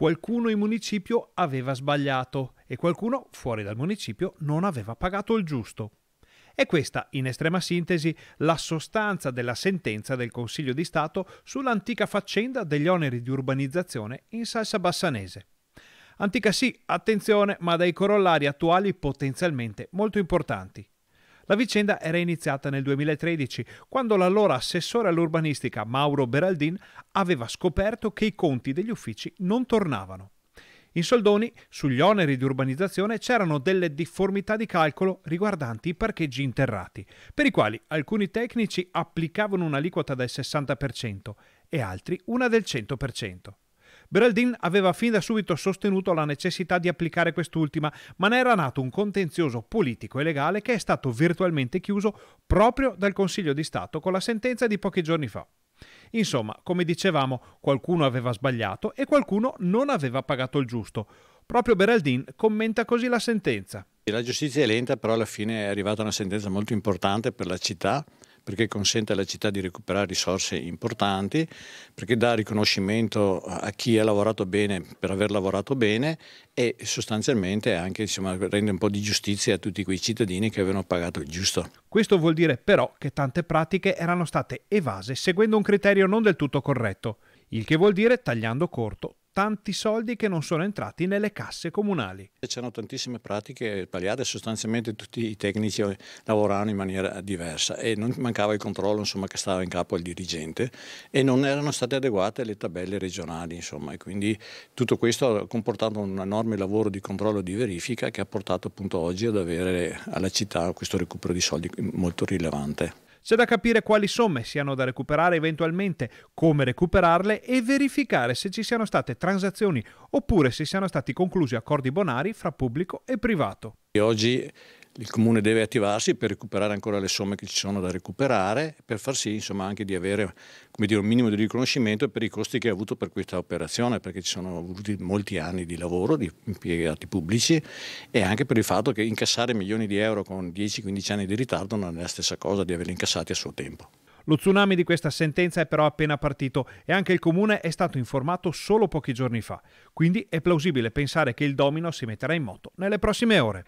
qualcuno in municipio aveva sbagliato e qualcuno fuori dal municipio non aveva pagato il giusto. È questa, in estrema sintesi, la sostanza della sentenza del Consiglio di Stato sull'antica faccenda degli oneri di urbanizzazione in salsa bassanese. Antica sì, attenzione, ma dai corollari attuali potenzialmente molto importanti. La vicenda era iniziata nel 2013, quando l'allora assessore all'urbanistica Mauro Beraldin aveva scoperto che i conti degli uffici non tornavano. In soldoni, sugli oneri di urbanizzazione c'erano delle difformità di calcolo riguardanti i parcheggi interrati, per i quali alcuni tecnici applicavano un'aliquota del 60% e altri una del 100%. Beraldin aveva fin da subito sostenuto la necessità di applicare quest'ultima, ma ne era nato un contenzioso politico e legale che è stato virtualmente chiuso proprio dal Consiglio di Stato con la sentenza di pochi giorni fa. Insomma, come dicevamo, qualcuno aveva sbagliato e qualcuno non aveva pagato il giusto. Proprio Beraldin commenta così la sentenza. La giustizia è lenta, però alla fine è arrivata una sentenza molto importante per la città perché consente alla città di recuperare risorse importanti, perché dà riconoscimento a chi ha lavorato bene per aver lavorato bene e sostanzialmente anche insomma, rende un po' di giustizia a tutti quei cittadini che avevano pagato il giusto. Questo vuol dire però che tante pratiche erano state evase seguendo un criterio non del tutto corretto, il che vuol dire tagliando corto tanti soldi che non sono entrati nelle casse comunali. C'erano tantissime pratiche sbagliate, sostanzialmente tutti i tecnici lavoravano in maniera diversa e non mancava il controllo insomma, che stava in capo al dirigente e non erano state adeguate le tabelle regionali. Insomma, e quindi tutto questo ha comportato un enorme lavoro di controllo e di verifica che ha portato appunto oggi ad avere alla città questo recupero di soldi molto rilevante. C'è da capire quali somme siano da recuperare eventualmente, come recuperarle e verificare se ci siano state transazioni oppure se siano stati conclusi accordi bonari fra pubblico e privato. Oggi il comune deve attivarsi per recuperare ancora le somme che ci sono da recuperare, per far sì insomma, anche di avere dire, un minimo di riconoscimento per i costi che ha avuto per questa operazione, perché ci sono voluti molti anni di lavoro, di impiegati pubblici e anche per il fatto che incassare milioni di euro con 10-15 anni di ritardo non è la stessa cosa di averli incassati a suo tempo. Lo tsunami di questa sentenza è però appena partito e anche il comune è stato informato solo pochi giorni fa, quindi è plausibile pensare che il domino si metterà in moto nelle prossime ore.